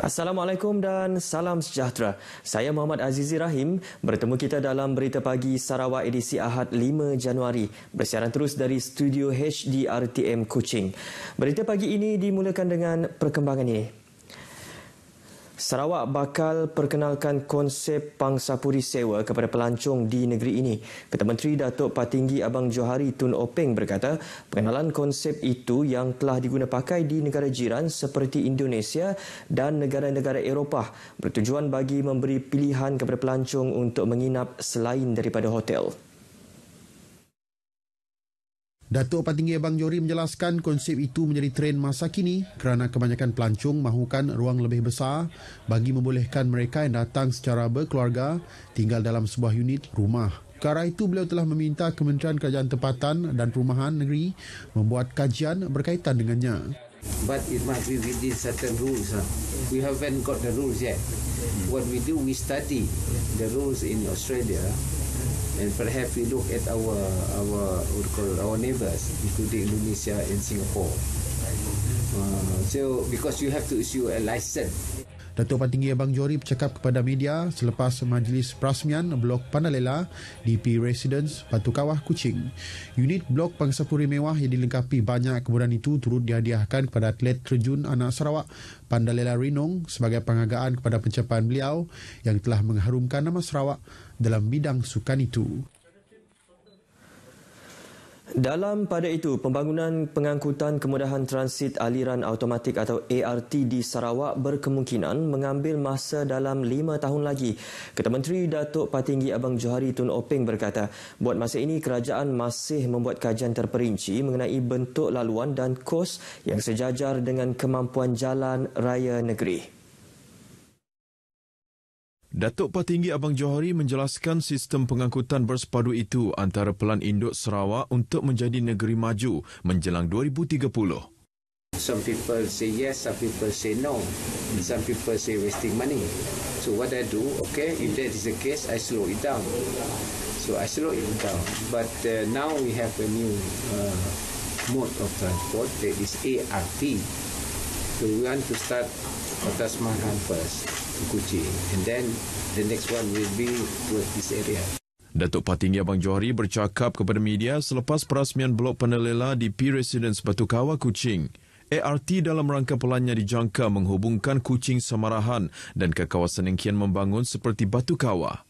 Assalamualaikum dan salam sejahtera. Saya Muhammad Azizi Rahim bertemu kita dalam Berita Pagi Sarawak edisi Ahad 5 Januari bersiaran terus dari Studio HDRTM Kuching. Berita pagi ini dimulakan dengan perkembangan ini. Sarawak bakal perkenalkan konsep pangsa puri sewa kepada pelancong di negeri ini. Ketua Menteri Datuk Patinggi Abang Johari Tun Openg berkata, pengenalan konsep itu yang telah digunapakai di negara jiran seperti Indonesia dan negara-negara Eropah bertujuan bagi memberi pilihan kepada pelancong untuk menginap selain daripada hotel. Datuk Patinggi Abang Jori menjelaskan konsep itu menjadi tren masa kini kerana kebanyakan pelancong mahukan ruang lebih besar bagi membolehkan mereka yang datang secara berkeluarga tinggal dalam sebuah unit rumah. Kerana itu beliau telah meminta Kementerian Kerajaan Tempatan dan Perumahan Negeri membuat kajian berkaitan dengannya. But it must be within certain rules. Huh? We haven't got the rules yet. What we do, we study the rules in Australia and perhaps we look at our our what we call our neighbours, including Indonesia and Singapore. Uh, so because you have to issue a license. Datuk Pan Tinggi Abang Jori bercakap kepada media selepas majlis perasmian blok Panalela DP Residence Batu Kawah Kuching. Unit blok Pangsapuri Mewah yang dilengkapi banyak kemudahan itu turut dihadiahkan kepada atlet terjun anak Sarawak Pandalela Rinong sebagai penghargaan kepada pencapaian beliau yang telah mengharumkan nama Sarawak dalam bidang sukan itu. Dalam pada itu, pembangunan pengangkutan kemudahan transit aliran automatik atau ART di Sarawak berkemungkinan mengambil masa dalam lima tahun lagi. Ketua Menteri Datuk Patinggi Abang Johari Tun Openg berkata, buat masa ini kerajaan masih membuat kajian terperinci mengenai bentuk laluan dan kos yang sejajar dengan kemampuan jalan raya negeri. Datuk Patinggi Abang Johari menjelaskan sistem pengangkutan bersepadu itu antara pelan induk Sarawak untuk menjadi negeri maju menjelang 2030. Some people say yes, some people say no, some people say wasting money. So what I do, okay, if that is the case, I slow it down. So I slow it down. But uh, now we have a new uh, mode of transport that is ART. So we want to start Kota Semarang first. Kuchi and then the next one will be towards this area. Datuk Patinggi Abang Johari bercakap kepada media selepas perasmian blok penelela di P Residence Batu Kawa Kuching. ART dalam rangka pelannya dijangka menghubungkan Kuching Samarahan dan ke kawasan yang kian membangun seperti Batu Kawa.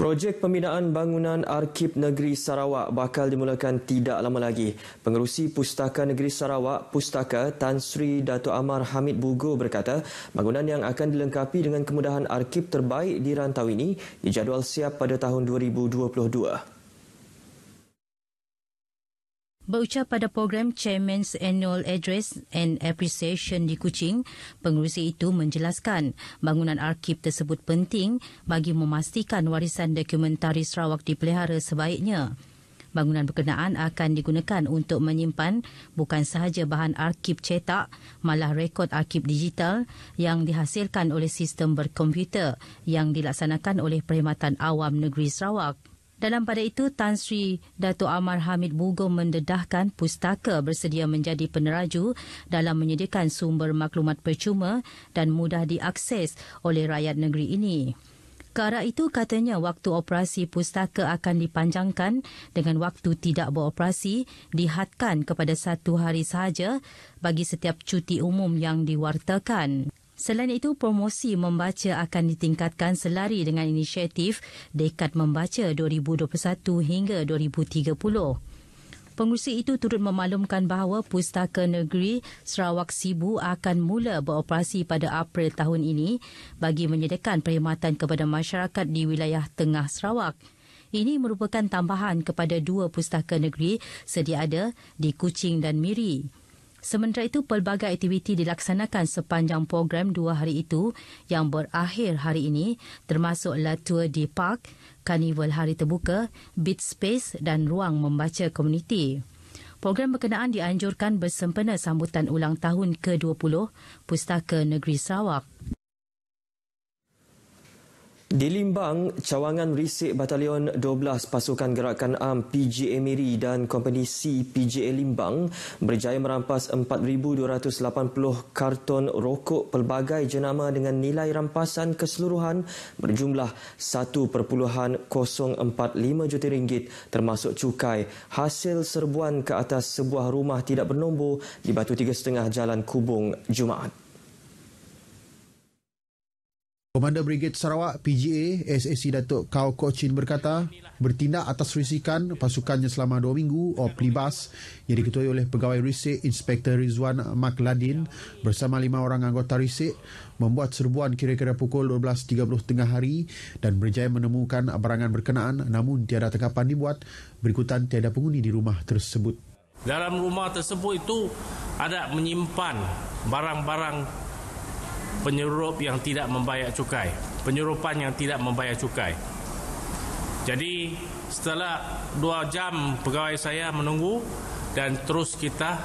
Projek pembinaan bangunan Arkib Negeri Sarawak bakal dimulakan tidak lama lagi. Pengerusi Pustaka Negeri Sarawak, Pustaka Tan Sri Datuk Amar Hamid Bugo berkata, bangunan yang akan dilengkapi dengan kemudahan arkib terbaik di rantau ini dijadual siap pada tahun 2022 berucap pada program Chairman's Annual Address and Appreciation di Kuching, pengurusi itu menjelaskan bangunan arkib tersebut penting bagi memastikan warisan dokumentari Sarawak dipelihara sebaiknya. Bangunan berkenaan akan digunakan untuk menyimpan bukan sahaja bahan arkib cetak, malah rekod arkib digital yang dihasilkan oleh sistem berkomputer yang dilaksanakan oleh Perkhidmatan Awam Negeri Sarawak. Dalam pada itu, Tan Sri Dato' Amar Hamid Bugong mendedahkan pustaka bersedia menjadi peneraju dalam menyediakan sumber maklumat percuma dan mudah diakses oleh rakyat negeri ini. Ke itu katanya waktu operasi pustaka akan dipanjangkan dengan waktu tidak beroperasi dihadkan kepada satu hari sahaja bagi setiap cuti umum yang diwartakan. Selain itu, promosi membaca akan ditingkatkan selari dengan inisiatif Dekad Membaca 2021 hingga 2030. Pengurusi itu turut memaklumkan bahawa Pustaka Negeri Sarawak Sibu akan mula beroperasi pada April tahun ini bagi menyediakan perkhidmatan kepada masyarakat di wilayah tengah Sarawak. Ini merupakan tambahan kepada dua pustaka negeri sedia ada di Kuching dan Miri. Sementara itu, pelbagai aktiviti dilaksanakan sepanjang program dua hari itu yang berakhir hari ini termasuklah Latour di Park, Karnival Hari Terbuka, Beat Space dan Ruang Membaca Komuniti. Program berkenaan dianjurkan bersempena sambutan ulang tahun ke-20 Pustaka Negeri Sarawak. Di Limbang, cawangan risik Batalion 12 Pasukan Gerakan Am PJA Miri dan Kompani C PJA Limbang berjaya merampas 4,280 karton rokok pelbagai jenama dengan nilai rampasan keseluruhan berjumlah 1.045 juta ringgit termasuk cukai hasil serbuan ke atas sebuah rumah tidak bernombor di Batu 3.5 Jalan Kubung Jumaat. Komander Brigade Sarawak PGA SAC Datuk Kau Kok Chin berkata bertindak atas risikan pasukannya selama dua minggu OP Libas yang diketuai oleh Pegawai Risik Inspektor Rizwan Makladin bersama lima orang anggota risik membuat serbuan kira-kira pukul 12.30 tengah hari dan berjaya menemukan barangan berkenaan namun tiada tangkapan dibuat berikutan tiada penghuni di rumah tersebut. Dalam rumah tersebut itu ada menyimpan barang-barang penyerup yang tidak membayar cukai penyerupan yang tidak membayar cukai jadi setelah dua jam pegawai saya menunggu dan terus kita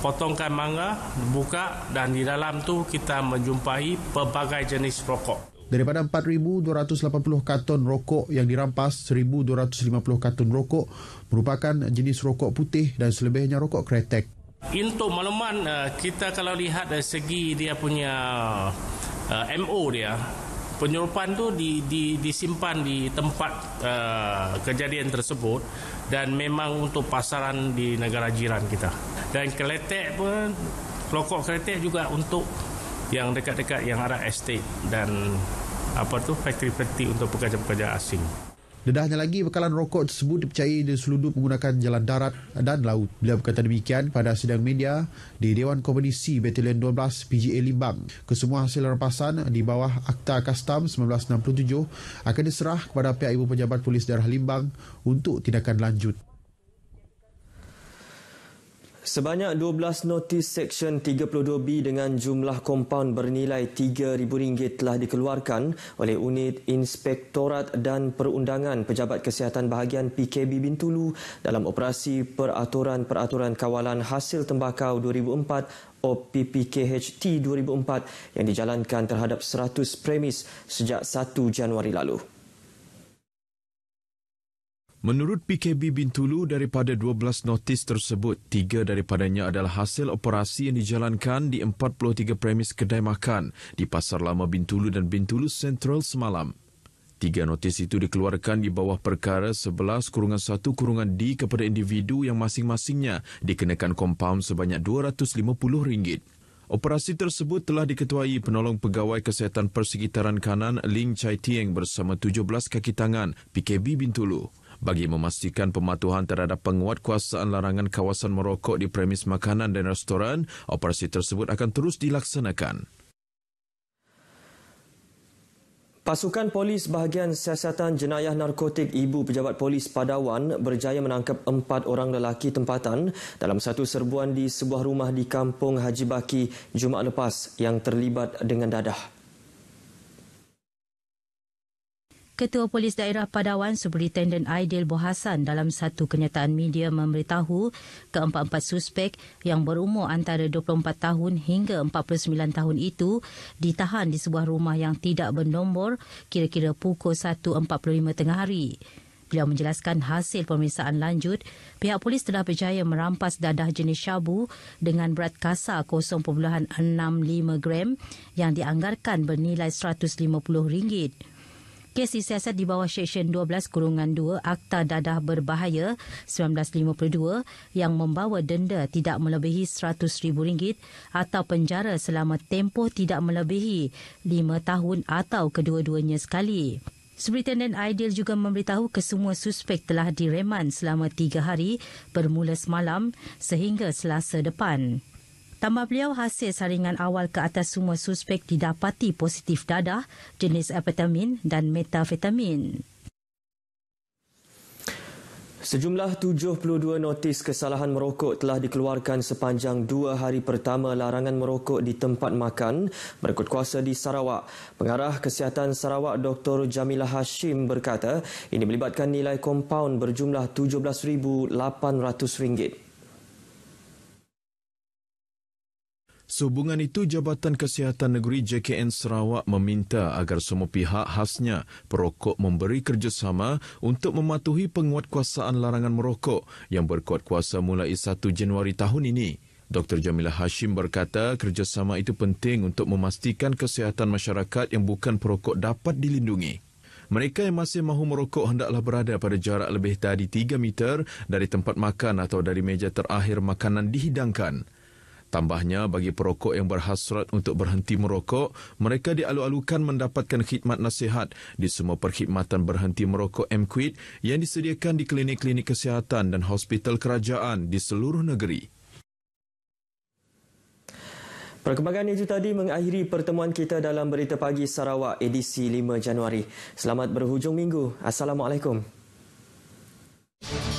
potongkan mangga buka dan di dalam tu kita menjumpai pelbagai jenis rokok Daripada 4,280 karton rokok yang dirampas, 1,250 karton rokok merupakan jenis rokok putih dan selebihnya rokok kretek. Untuk maklumat uh, kita kalau lihat dari segi dia punya uh, MO dia penyerupaan tu di, di, disimpan di tempat uh, kejadian tersebut dan memang untuk pasaran di negara jiran kita dan keletek pun kelokok keletek juga untuk yang dekat-dekat yang arah estate dan apa tu factory-factory untuk pekerja-pekerja asing Dedahnya lagi, bekalan rokok tersebut dipercayai seludup menggunakan jalan darat dan laut. Beliau berkata demikian pada sidang media di Dewan Komunisi Batalion 12 PGA Limbang. Kesemua hasil rampasan di bawah Akta Kastam 1967 akan diserah kepada pihak Ibu Pejabat Polis Daerah Limbang untuk tindakan lanjut. Sebanyak 12 notis Seksyen 32B dengan jumlah kompaun bernilai RM3,000 telah dikeluarkan oleh Unit Inspektorat dan Perundangan Pejabat Kesihatan Bahagian PKB Bintulu dalam operasi Peraturan-Peraturan Kawalan Hasil Tembakau 2004 PPKHT 2004 yang dijalankan terhadap 100 premis sejak 1 Januari lalu. Menurut PKB Bintulu, daripada 12 notis tersebut, tiga daripadanya adalah hasil operasi yang dijalankan di 43 premis kedai makan di Pasar Lama Bintulu dan Bintulu Central semalam. Tiga notis itu dikeluarkan di bawah perkara 11 kurungan 1 kurungan D kepada individu yang masing-masingnya dikenakan kompaun sebanyak RM250. Operasi tersebut telah diketuai penolong pegawai kesihatan persekitaran kanan Ling Chai Tieng bersama 17 kaki tangan PKB Bintulu bagi memastikan pematuhan terhadap penguatkuasaan larangan kawasan merokok di premis makanan dan restoran, operasi tersebut akan terus dilaksanakan. Pasukan Polis Bahagian Siasatan Jenayah Narkotik Ibu Pejabat Polis Padawan berjaya menangkap empat orang lelaki tempatan dalam satu serbuan di sebuah rumah di Kampung Haji Baki Jumaat lepas yang terlibat dengan dadah. Ketua Polis Daerah Padawan Superintendent Aidil Bohasan dalam satu kenyataan media memberitahu keempat-empat suspek yang berumur antara 24 tahun hingga 49 tahun itu ditahan di sebuah rumah yang tidak bernombor kira-kira pukul 1.45 tengah hari. Beliau menjelaskan hasil pemeriksaan lanjut, pihak polis telah berjaya merampas dadah jenis syabu dengan berat kasar 0.65 gram yang dianggarkan bernilai RM150. Kes disiasat di bawah Seksyen 12 Kurungan 2 Akta Dadah Berbahaya 1952 yang membawa denda tidak melebihi rm ringgit atau penjara selama tempoh tidak melebihi 5 tahun atau kedua-duanya sekali. Superintendent Aidil juga memberitahu kesemua suspek telah direman selama tiga hari bermula semalam sehingga selasa depan. Tambah beliau, hasil saringan awal ke atas semua suspek didapati positif dadah, jenis epitamin dan metafetamin. Sejumlah 72 notis kesalahan merokok telah dikeluarkan sepanjang dua hari pertama larangan merokok di tempat makan berikut kuasa di Sarawak. Pengarah Kesihatan Sarawak Dr. Jamilah Hashim berkata ini melibatkan nilai kompaun berjumlah RM17,800. Sehubungan itu, Jabatan Kesihatan Negeri JKN Sarawak meminta agar semua pihak khasnya perokok memberi kerjasama untuk mematuhi penguatkuasaan larangan merokok yang berkuat kuasa mulai 1 Januari tahun ini. Dr. Jamilah Hashim berkata kerjasama itu penting untuk memastikan kesihatan masyarakat yang bukan perokok dapat dilindungi. Mereka yang masih mahu merokok hendaklah berada pada jarak lebih dari 3 meter dari tempat makan atau dari meja terakhir makanan dihidangkan. Tambahnya, bagi perokok yang berhasrat untuk berhenti merokok, mereka dialu-alukan mendapatkan khidmat nasihat di semua perkhidmatan berhenti merokok MQuid yang disediakan di klinik-klinik kesihatan dan hospital kerajaan di seluruh negeri. Perkembangan itu tadi mengakhiri pertemuan kita dalam Berita Pagi Sarawak edisi 5 Januari. Selamat berhujung minggu. Assalamualaikum. Thank you.